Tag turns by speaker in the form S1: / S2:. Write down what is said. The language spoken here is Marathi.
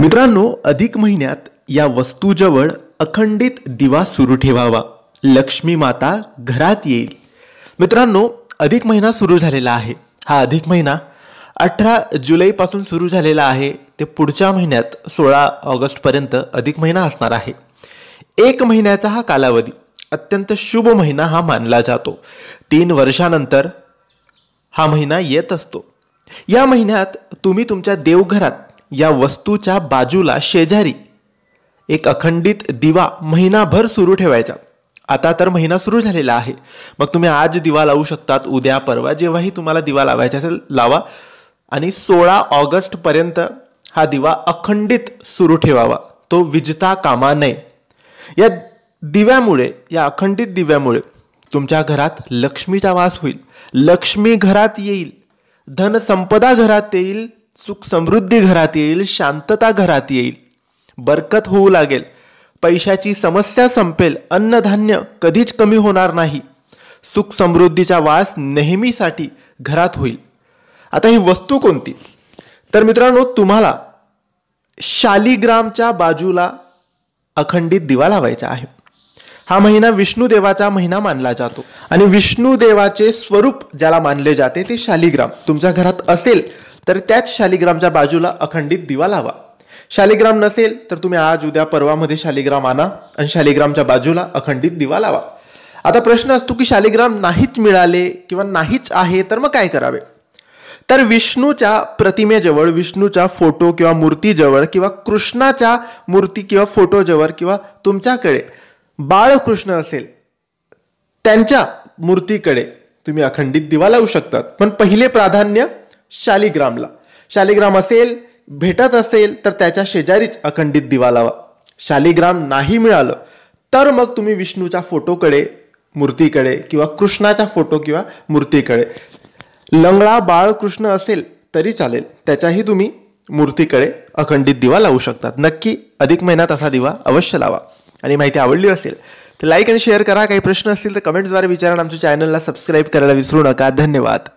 S1: मित्रांनो अधिक महिन्यात या वस्तूजवळ अखंडित दिवा सुरू ठेवावा लक्ष्मी माता घरात येईल मित्रांनो अधिक महिना सुरू झालेला आहे हा अधिक महिना अठरा जुलैपासून सुरू झालेला आहे ते पुढच्या महिन्यात सोळा ऑगस्टपर्यंत अधिक महिना असणार आहे एक महिन्याचा हा कालावधी अत्यंत शुभ महिना हा मानला जातो तीन वर्षानंतर हा महिना येत असतो या महिन्यात तुम्ही तुमच्या देवघरात या वस्तूच्या बाजूला शेजारी एक अखंडित दिवा महिनाभर सुरू ठेवायचा आता तर महिना सुरू झालेला आहे मग तुम्ही आज दिवा लावू शकतात उद्या परवा जेव्हाही तुम्हाला दिवा लावायचा असेल लावा आणि सोळा ऑगस्टपर्यंत हा दिवा अखंडित सुरू ठेवावा तो विजता कामा नये या दिव्यामुळे या अखंडित दिव्यामुळे तुमच्या घरात लक्ष्मीचा वास होईल लक्ष्मी घरात येईल धनसंपदा घरात येईल सुख समृद्धी घरात येईल शांतता घरात येईल बरकत होऊ लागेल पैशाची समस्या संपेल अन्नधान्य कधीच कमी होणार नाही सुख समृद्धीचा वास नेहमीसाठी घरात होईल आता ही वस्तू कोणती तर मित्रांनो तुम्हाला शालिग्रामच्या बाजूला अखंडित दिवा लावायचा आहे हा महिना विष्णुदेवाचा महिना मानला जातो आणि विष्णुदेवाचे स्वरूप ज्याला मानले जाते ते शालिग्राम तुमच्या घरात असेल तर त्याच शालिग्रामच्या बाजूला अखंडित दिवा लावा शालिग्राम नसेल तर तुम्ही आज उद्या परवामध्ये शालिग्राम आणा आणि शालिग्रामच्या बाजूला अखंडित दिवा लावा आता प्रश्न असतो की शालिग्राम नाहीच मिळाले किंवा नाहीच आहे तर मग काय करावे तर विष्णूच्या प्रतिमेजवळ विष्णूच्या फोटो किंवा मूर्तीजवळ किंवा कृष्णाच्या मूर्ती किंवा फोटोजवळ किंवा तुमच्याकडे बाळकृष्ण असेल त्यांच्या मूर्तीकडे तुम्ही अखंडित दिवा लावू शकतात पण पहिले प्राधान्य शालिग्रामला शालिग्राम असेल भेटत असेल तर त्याच्या शेजारीच अखंडित दिवा लावा शालिग्राम नाही मिळालं तर मग तुम्ही विष्णूच्या फोटोकडे मूर्तीकडे किंवा कृष्णाच्या फोटो किंवा मूर्तीकडे लंगळा बाळ कृष्ण असेल तरी चालेल त्याच्याही तुम्ही मूर्तीकडे अखंडित दिवा लावू शकतात नक्की अधिक महिन्यात असा दिवा अवश्य लावा आणि माहिती आवडली असेल तर लाईक आणि शेअर करा काही प्रश्न असतील तर कमेंट्सद्वारे विचारा आमच्या चॅनलला सबस्क्राईब करायला विसरू नका धन्यवाद